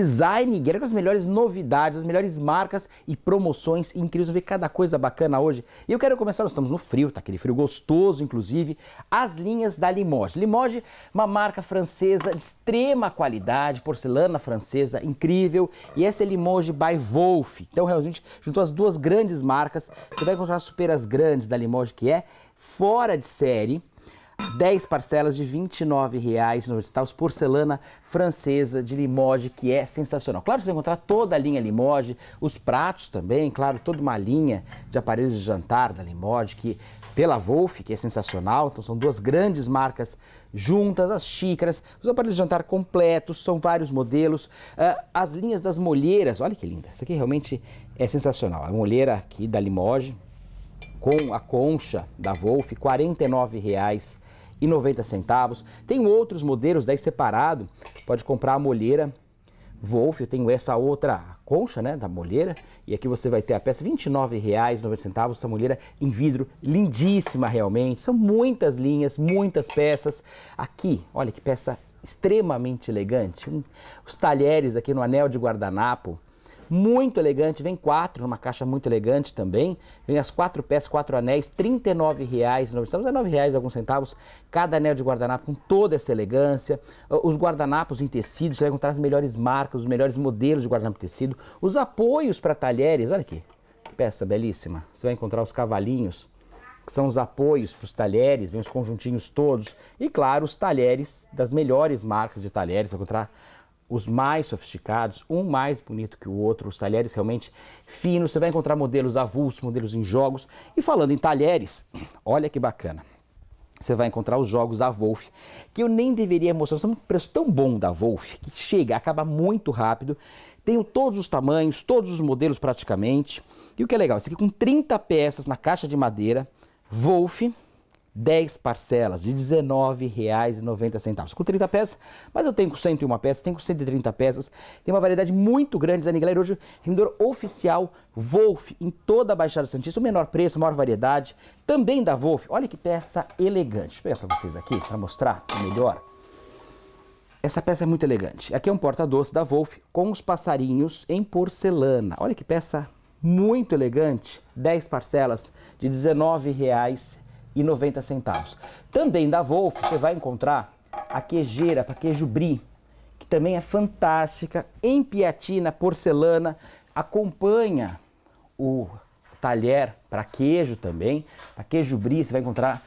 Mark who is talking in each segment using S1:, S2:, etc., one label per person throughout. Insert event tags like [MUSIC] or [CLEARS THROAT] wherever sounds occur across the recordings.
S1: Design Guerreiro com as melhores novidades, as melhores marcas e promoções incríveis. Vamos ver cada coisa bacana hoje. E eu quero começar, nós estamos no frio, tá aquele frio gostoso, inclusive, as linhas da Limoges. Limoges, uma marca francesa de extrema qualidade, porcelana francesa incrível. E essa é Limoges by Wolf. Então, realmente, juntou as duas grandes marcas. Você vai encontrar as superas grandes da Limoges, que é fora de série 10 parcelas de R$ 29,00 no Stals porcelana francesa de Limoges, que é sensacional. Claro, você vai encontrar toda a linha Limoges, os pratos também, claro, toda uma linha de aparelhos de jantar da Limoges, que pela Wolf, que é sensacional. Então são duas grandes marcas juntas, as xícaras, os aparelhos de jantar completos, são vários modelos. Uh, as linhas das molheiras, olha que linda, isso aqui realmente é sensacional. A molheira aqui da Limoges, com a concha da Wolf, R$ 49,00 centavos. Tem outros modelos daí separado, pode comprar a molheira Wolf, eu tenho essa outra concha, né, da molheira, e aqui você vai ter a peça R$ 29,90, essa molheira em vidro, lindíssima realmente, são muitas linhas, muitas peças. Aqui, olha que peça extremamente elegante, os talheres aqui no anel de guardanapo, muito elegante, vem quatro, numa caixa muito elegante também. Vem as quatro peças, quatro anéis, R$ 39,00, R$ reais alguns centavos, cada anel de guardanapo com toda essa elegância. Os guardanapos em tecido, você vai encontrar as melhores marcas, os melhores modelos de guardanapo em tecido. Os apoios para talheres, olha aqui, peça belíssima. Você vai encontrar os cavalinhos, que são os apoios para os talheres, vem os conjuntinhos todos. E claro, os talheres das melhores marcas de talheres, você vai encontrar os mais sofisticados, um mais bonito que o outro, os talheres realmente finos. Você vai encontrar modelos avulsos, modelos em jogos. E falando em talheres, [CLEARS THROAT] olha que bacana. Você vai encontrar os jogos da Wolf, que eu nem deveria mostrar. São um preço tão bom da Wolf que chega, acaba muito rápido. Tenho todos os tamanhos, todos os modelos praticamente. E o que é legal, esse aqui com 30 peças na caixa de madeira, Wolf, 10 parcelas de R$19,90. Com 30 peças, mas eu tenho com 101 peças, tenho com 130 peças. Tem uma variedade muito grande, Zé Galera. Hoje, rendedor oficial Wolf em toda a Baixada Santista. O menor preço, maior variedade. Também da Wolf. Olha que peça elegante. Deixa eu pegar para vocês aqui, para mostrar melhor. Essa peça é muito elegante. Aqui é um porta-doce da Wolf com os passarinhos em porcelana. Olha que peça muito elegante. 10 parcelas de R$19,90 e centavos. Também da Wolf você vai encontrar a queijeira para queijo brie, que também é fantástica, em piatina, porcelana, acompanha o talher para queijo também, para queijo brie, você vai encontrar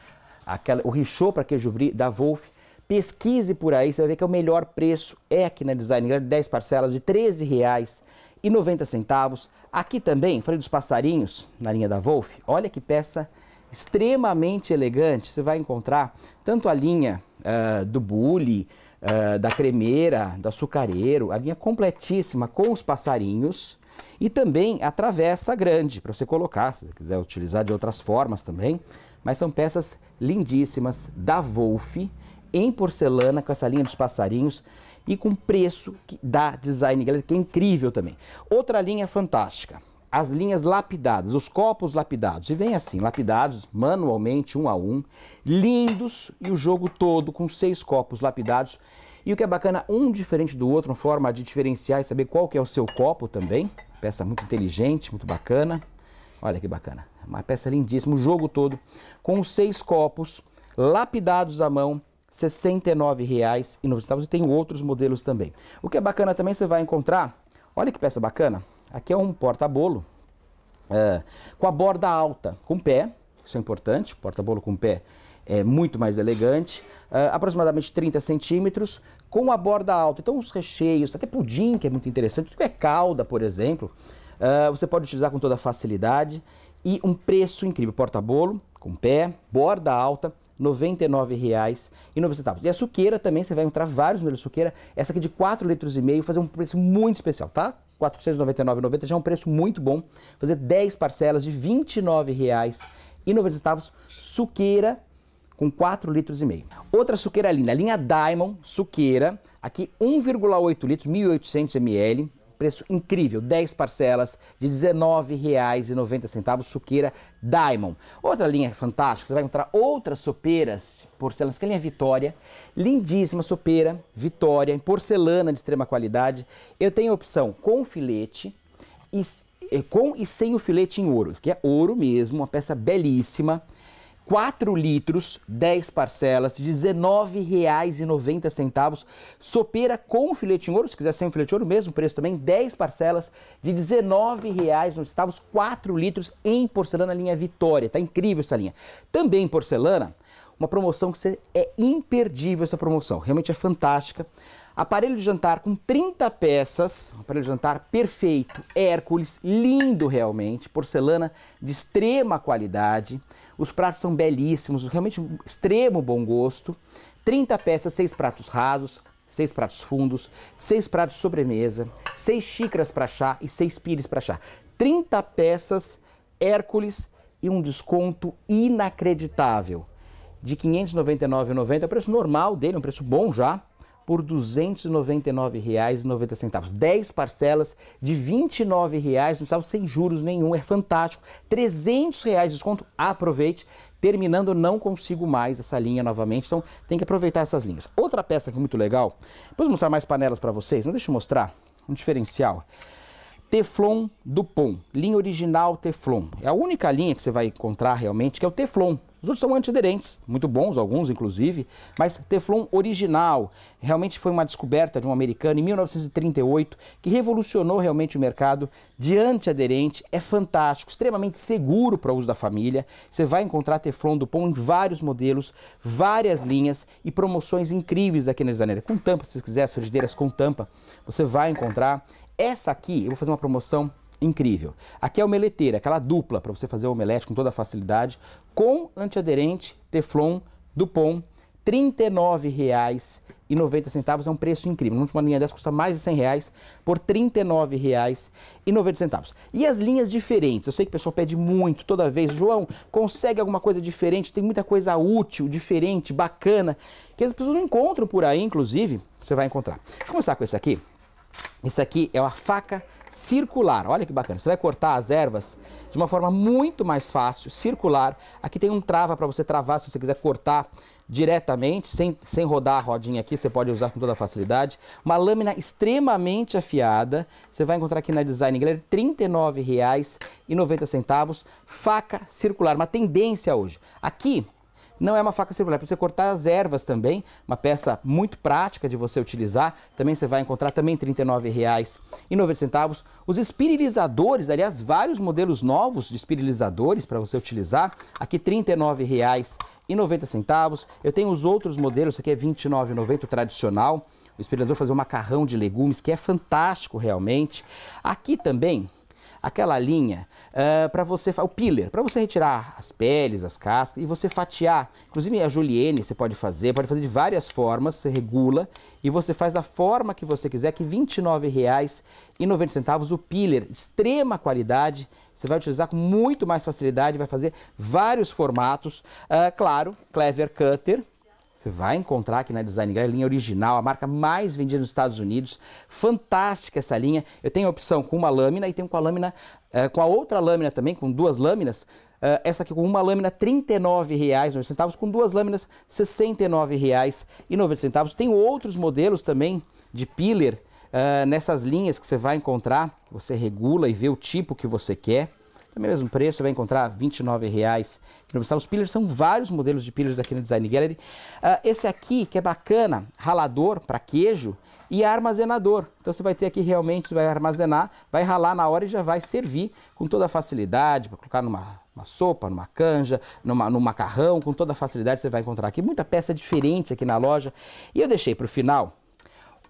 S1: aquela, o richô para queijo brie da Wolf. Pesquise por aí, você vai ver que é o melhor preço é aqui na Design Gallery, 10 parcelas de R$ reais e 90 centavos. Aqui também, falei dos passarinhos na linha da Wolf, olha que peça extremamente elegante. Você vai encontrar tanto a linha uh, do bule, uh, da cremeira, do açucareiro, a linha completíssima com os passarinhos e também a travessa grande para você colocar, se você quiser utilizar de outras formas também. Mas são peças lindíssimas da Wolf em porcelana com essa linha dos passarinhos e com preço que dá Design que é incrível também. Outra linha fantástica, as linhas lapidadas, os copos lapidados. E vem assim, lapidados manualmente, um a um, lindos, e o jogo todo com seis copos lapidados. E o que é bacana, um diferente do outro, uma forma de diferenciar e saber qual que é o seu copo também. Peça muito inteligente, muito bacana. Olha que bacana, uma peça lindíssima, o jogo todo, com seis copos lapidados à mão, R$ 69,90. E tem outros modelos também. O que é bacana também, você vai encontrar, olha que peça bacana, Aqui é um porta-bolo é, com a borda alta, com pé, isso é importante, porta-bolo com pé é muito mais elegante, é, aproximadamente 30 centímetros, com a borda alta. Então, os recheios, até pudim, que é muito interessante, tudo é calda, por exemplo, é, você pode utilizar com toda facilidade e um preço incrível. Porta-bolo com pé, borda alta, R$ 99,09. E a suqueira também, você vai encontrar vários modelos de suqueira. Essa aqui de 4 litros e meio, fazer um preço muito especial, tá? 499,90 já é um preço muito bom. Fazer 10 parcelas de R$ 29,90. Suqueira com 4 litros e meio. Outra suqueira linda, a linha Diamond, suqueira, aqui 1,8 litros, 1.800 ml, preço incrível, 10 parcelas de R$19,90, suqueira Diamond. Outra linha fantástica, você vai encontrar outras sopeiras porcelanas, que é a linha Vitória, lindíssima sopeira, Vitória, em porcelana de extrema qualidade. Eu tenho a opção com filete e eh, com e sem o filete em ouro, que é ouro mesmo, uma peça belíssima. 4 litros, 10 parcelas, R$19,90. Sopeira com filete em ouro, se quiser sem filete em ouro, mesmo preço também, 10 parcelas de R$19,90, 4 litros em porcelana linha Vitória. Tá incrível essa linha. Também em porcelana, uma promoção que é imperdível essa promoção, realmente é fantástica. Aparelho de jantar com 30 peças, aparelho de jantar perfeito, Hércules, lindo realmente, porcelana de extrema qualidade. Os pratos são belíssimos, realmente um extremo bom gosto. 30 peças, 6 pratos rasos, 6 pratos fundos, 6 pratos sobremesa, 6 xícaras para chá e 6 pires para chá. 30 peças, Hércules e um desconto inacreditável de R$ 599,90, é o preço normal dele, é um preço bom já, por R$ 299,90. 10 parcelas de R$ 29,00, não sabe, sem juros nenhum, é fantástico. R$ 300,00 de desconto, aproveite. Terminando, não consigo mais essa linha novamente, então tem que aproveitar essas linhas. Outra peça que é muito legal, depois mostrar mais panelas para vocês, mas deixa eu mostrar um diferencial. Teflon Dupont, linha original Teflon. É a única linha que você vai encontrar realmente, que é o Teflon. Os outros são antiaderentes, muito bons, alguns inclusive, mas Teflon original realmente foi uma descoberta de um americano em 1938 que revolucionou realmente o mercado de antiaderente. É fantástico, extremamente seguro para o uso da família. Você vai encontrar Teflon Dupont em vários modelos, várias linhas e promoções incríveis aqui na Designer. Com tampa, se quiser, as frigideiras com tampa, você vai encontrar. Essa aqui, eu vou fazer uma promoção incrível. Aqui é a omeleteira, aquela dupla para você fazer o omelete com toda facilidade, com antiaderente Teflon Dupont, R$ 39,90 é um preço incrível. Uma linha dessa custa mais de R$ reais por R$ 39,90. E as linhas diferentes? Eu sei que o pessoal pede muito toda vez. João, consegue alguma coisa diferente? Tem muita coisa útil, diferente, bacana, que as pessoas não encontram por aí, inclusive. Você vai encontrar. Vou começar com esse aqui. Isso aqui é uma faca circular. Olha que bacana. Você vai cortar as ervas de uma forma muito mais fácil, circular. Aqui tem um trava para você travar se você quiser cortar diretamente, sem, sem rodar a rodinha aqui, você pode usar com toda facilidade. Uma lâmina extremamente afiada. Você vai encontrar aqui na Design Gallery R$ 39,90. Faca circular, uma tendência hoje. Aqui não é uma faca circular, é para você cortar as ervas também, uma peça muito prática de você utilizar. Também você vai encontrar também R$ 39,90. Os espirilizadores, aliás, vários modelos novos de espirilizadores para você utilizar, aqui R$ 39,90. Eu tenho os outros modelos, esse aqui é R$ 29,90 tradicional. O espirilizador fazer um macarrão de legumes, que é fantástico realmente. Aqui também aquela linha uh, eh, para você, o peeler, para você retirar as peles, as cascas e você fatiar. Inclusive a julienne você pode fazer, pode fazer de várias formas, você regula e você faz da forma que você quiser, que R$ 29,90 o peeler, extrema qualidade, você vai utilizar com muito mais facilidade, vai fazer vários formatos, uh, claro, clever cutter, você vai encontrar aqui na Design a linha original, a marca mais vendida nos Estados Unidos. Fantástica essa linha. Eu tenho a opção com uma lâmina e tenho com a lâmina, eh, com a outra lâmina também, com duas lâminas. Uh, essa aqui com uma lâmina R$ 39,90, com duas lâminas R$ 69,90. Tem outros modelos também de pillar uh, eh, nessas linhas que você vai encontrar, você regula e vê o tipo que você quer. Também mesmo preço, você vai encontrar R$ reais. Os pillars são vários modelos de pillars aqui no Design Gallery. Uh, esse aqui, que é bacana, ralador para queijo e armazenador. Então você vai ter aqui realmente, vai armazenar, vai ralar na hora e já vai servir com toda facilidade para colocar numa uma sopa, numa canja, numa, num macarrão, com toda facilidade você vai encontrar aqui. Muita peça diferente aqui na loja. E eu deixei para o final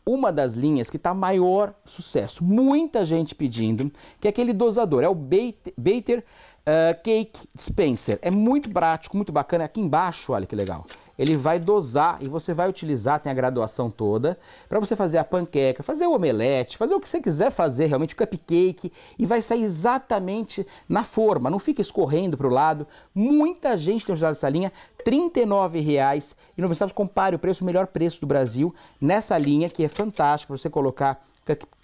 S1: uma das linhas que está maior sucesso. Muita gente pedindo, que é aquele dosador, é o Bater uh, Cake Dispenser. É muito prático, muito bacana. Aqui embaixo, olha que legal ele vai dosar e você vai utilizar, tem a graduação toda, para você fazer a panqueca, fazer o omelete, fazer o que você quiser fazer, realmente o cupcake, e vai sair exatamente na forma, não fica escorrendo para o lado. Muita gente tem usado essa linha, R$ 39,00. E no sabe, compare o preço, o melhor preço do Brasil nessa linha, que é fantástico para você colocar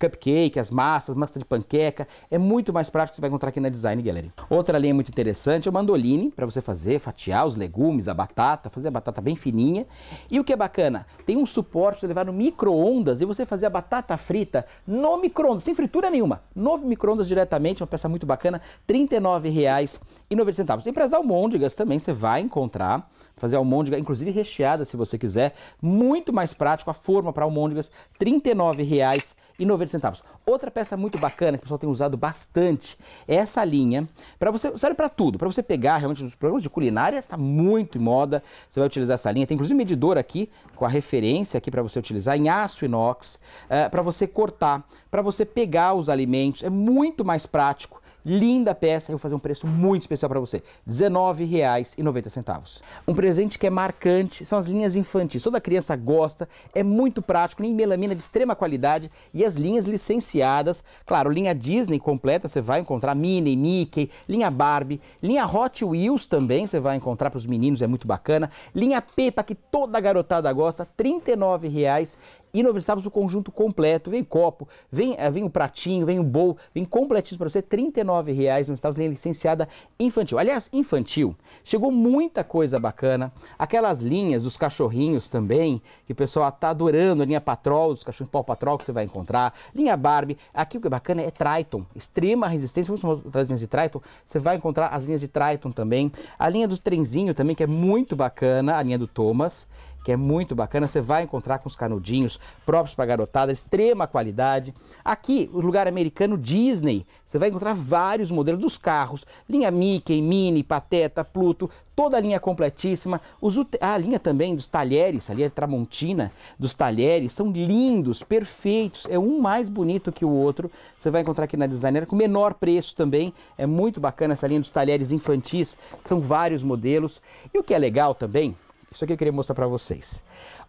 S1: cupcake, as massas, massa de panqueca. É muito mais prático que você vai encontrar aqui na Design Gallery. Outra linha muito interessante é o mandoline, para você fazer, fatiar os legumes, a batata, fazer a batata bem fininha. E o que é bacana, tem um suporte para levar no micro-ondas e você fazer a batata frita no micro-ondas, sem fritura nenhuma. No micro-ondas diretamente, uma peça muito bacana, R$ 39,90. E para as almôndegas também você vai encontrar fazer almôndega, inclusive recheada se você quiser. Muito mais prático a forma para almôndegas, R$ 39,90. Outra peça muito bacana que o pessoal tem usado bastante é essa linha. Para você, serve para tudo, para você pegar realmente nos programas de culinária, está muito em moda. Você vai utilizar essa linha, tem inclusive medidor aqui com a referência aqui para você utilizar em aço inox, eh, para você cortar, para você pegar os alimentos, é muito mais prático Linda peça, eu vou fazer um preço muito especial para você, R$19,90. Um presente que é marcante são as linhas infantis. Toda criança gosta, é muito prático, em melamina de extrema qualidade e as linhas licenciadas. Claro, linha Disney completa, você vai encontrar Minnie, Mickey, linha Barbie, linha Hot Wheels também, você vai encontrar para os meninos, é muito bacana. Linha Peppa, que toda garotada gosta, R$39,90. E no Versailles o conjunto completo, vem copo, vem, eh, vem o pratinho, vem o bowl, vem completíssimo para você, R$39,00 reais no Versailles, linha licenciada infantil. Aliás, infantil, chegou muita coisa bacana, aquelas linhas dos cachorrinhos também, que o pessoal ah, tá adorando, a linha Patrol, dos cachorros Paw Patrol que você vai encontrar, linha Barbie, aqui o que é bacana é Triton, extrema resistência, vamos mostrar as linhas de Triton, você vai encontrar as linhas de Triton também, a linha do trenzinho também, que é muito bacana, a linha do Thomas, que é muito bacana. Você vai encontrar com os canudinhos próprios para garotada, extrema qualidade. Aqui, o lugar americano Disney, você vai encontrar vários modelos dos carros, linha Mickey, Mini Pateta, Pluto, toda a linha completíssima. Os, ah, a linha também dos talheres, a linha Tramontina dos talheres, são lindos, perfeitos. É um mais bonito que o outro. Você vai encontrar aqui na Designer com menor preço também. É muito bacana essa linha dos talheres infantis. São vários modelos. E o que é legal também isso aqui eu queria mostrar para vocês.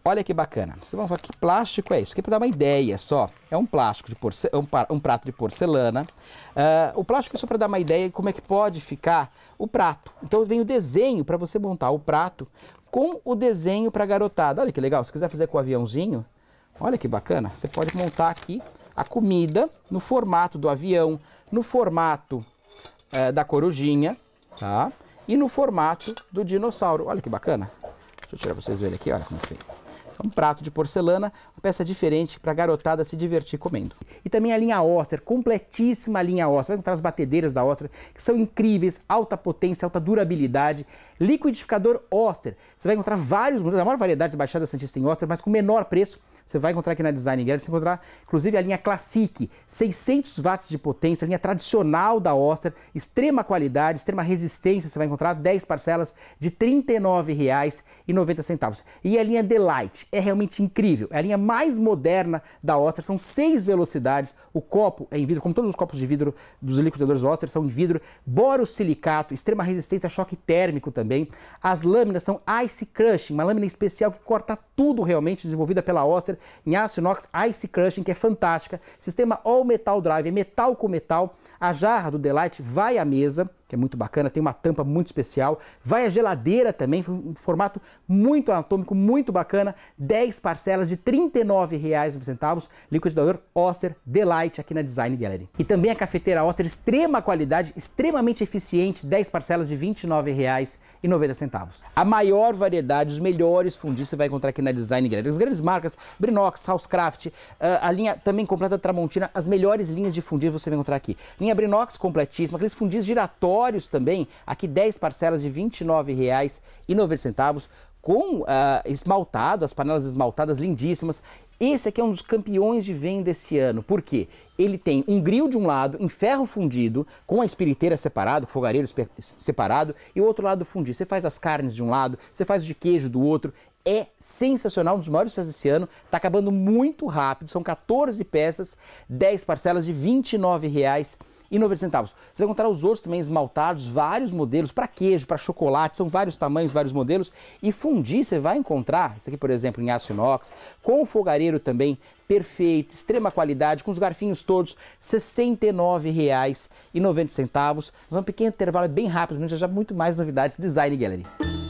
S1: Olha que bacana. Vocês vão falar, que plástico é isso? Aqui é para dar uma ideia só. É um plástico de porce... É um, prato de porcelana. Uh, o plástico é só para dar uma ideia de como é que pode ficar o prato. Então vem o desenho para você montar o prato com o desenho para garotada. Olha que legal. Se quiser fazer com o aviãozinho, olha que bacana. Você pode montar aqui a comida no formato do avião, no formato uh, da corujinha, tá? E no formato do dinossauro. Olha que bacana. Deixa eu tirar pra vocês verem aqui, olha como é feio um prato de porcelana, uma peça é diferente para a garotada se divertir comendo. E também a linha Oster, completíssima linha Oster. Vai encontrar as batedeiras da Oster, que são incríveis, alta potência, alta durabilidade. Liquidificador Oster. Você vai encontrar vários modelos, a maior variedade de Baixada Santista em Oster, mas com menor preço. Você vai encontrar aqui na Design Gallery, você vai encontrar inclusive a linha Classic, 600 watts de potência, linha tradicional da Oster, extrema qualidade, extrema resistência, você vai encontrar 10 parcelas de R$ 39,90. E a linha Delight, é realmente incrível. É a linha mais moderna da Oster, são seis velocidades. O copo é em vidro, como todos os copos de vidro dos liquidadores Oster, são em vidro. Borosilicato, extrema resistência a choque térmico também. As lâminas são Ice Crushing, uma lâmina especial que corta tudo realmente, desenvolvida pela Oster em aço inox Ice Crushing, que é fantástica. Sistema All Metal Drive, é metal com metal. A jarra do Delight vai à mesa que é muito bacana, tem uma tampa muito especial. Vai a geladeira também, um formato muito anatômico, muito bacana. 10 parcelas de R$ 39,00, liquidificador Oster Delight aqui na Design Gallery. E também a cafeteira Oster, extrema qualidade, extremamente eficiente, 10 parcelas de R$ 29,90. A maior variedade, os melhores fundis você vai encontrar aqui na Design Gallery. As grandes marcas, Brinox, Housecraft, ah, a linha também completa Tramontina, as melhores linhas de fundis você vai encontrar aqui. Linha Brinox completíssima, aqueles fundis giratórios acessórios também, aqui 10 parcelas de R$ 29,90 com uh, esmaltado, as panelas esmaltadas lindíssimas. Esse aqui é um dos campeões de venda esse ano. Por quê? Ele tem um grill de um lado, em ferro fundido, com a espiriteira separado, fogareiro separado, e o outro lado fundido. Você faz as carnes de um lado, você faz o de queijo do outro. É sensacional, um dos maiores sucessos desse ano. Está acabando muito rápido, são 14 peças, 10 parcelas de R$ 29,00 centavos. Você vai encontrar os outros também esmaltados, vários modelos, para queijo, para chocolate, são vários tamanhos, vários modelos. E fundir você vai encontrar, isso aqui por exemplo em aço inox, com o fogareiro também perfeito, extrema qualidade, com os garfinhos todos, R$ 69,90. Nós vamos um pequeno intervalo é bem rápido, já já muito mais novidades Design Gallery.